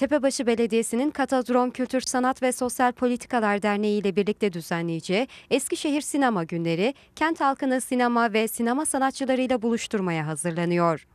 Tepebaşı Belediyesi'nin Katadron Kültür Sanat ve Sosyal Politikalar Derneği ile birlikte düzenleyeceği Eskişehir Sinema Günleri, kent halkını sinema ve sinema sanatçılarıyla buluşturmaya hazırlanıyor.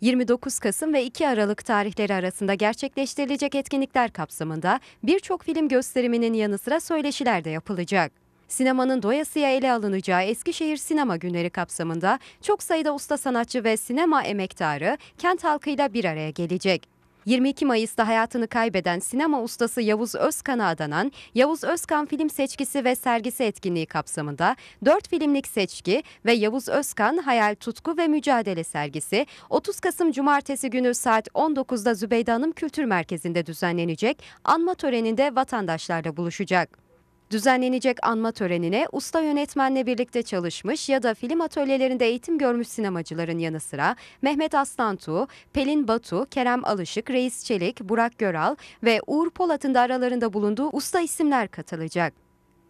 29 Kasım ve 2 Aralık tarihleri arasında gerçekleştirilecek etkinlikler kapsamında birçok film gösteriminin yanı sıra söyleşiler de yapılacak. Sinemanın doyasıya ele alınacağı Eskişehir Sinema Günleri kapsamında çok sayıda usta sanatçı ve sinema emektarı kent halkıyla bir araya gelecek. 22 Mayıs'ta hayatını kaybeden sinema ustası Yavuz Özkan'a adanan Yavuz Özkan Film Seçkisi ve Sergisi etkinliği kapsamında 4 filmlik seçki ve Yavuz Özkan Hayal Tutku ve Mücadele sergisi 30 Kasım Cumartesi günü saat 19'da Zübeyde Hanım Kültür Merkezi'nde düzenlenecek anma töreninde vatandaşlarla buluşacak. Düzenlenecek anma törenine usta yönetmenle birlikte çalışmış ya da film atölyelerinde eğitim görmüş sinemacıların yanı sıra Mehmet Aslantuğ, Pelin Batu, Kerem Alışık, Reis Çelik, Burak Göral ve Uğur Polat'ın da aralarında bulunduğu usta isimler katılacak.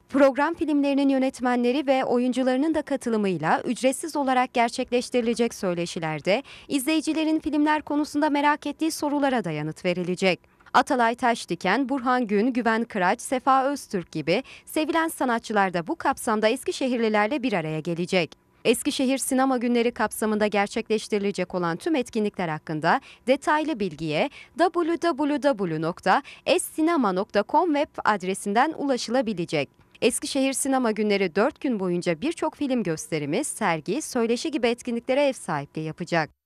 Program filmlerinin yönetmenleri ve oyuncularının da katılımıyla ücretsiz olarak gerçekleştirilecek söyleşilerde izleyicilerin filmler konusunda merak ettiği sorulara da yanıt verilecek. Atalay Taşdiken, Burhan Gün, Güven Kıraç, Sefa Öztürk gibi sevilen sanatçılar da bu kapsamda Eskişehirlilerle bir araya gelecek. Eskişehir Sinema Günleri kapsamında gerçekleştirilecek olan tüm etkinlikler hakkında detaylı bilgiye www.essinema.com web adresinden ulaşılabilecek. Eskişehir Sinema Günleri 4 gün boyunca birçok film gösterimi, sergi, söyleşi gibi etkinliklere ev sahipliği yapacak.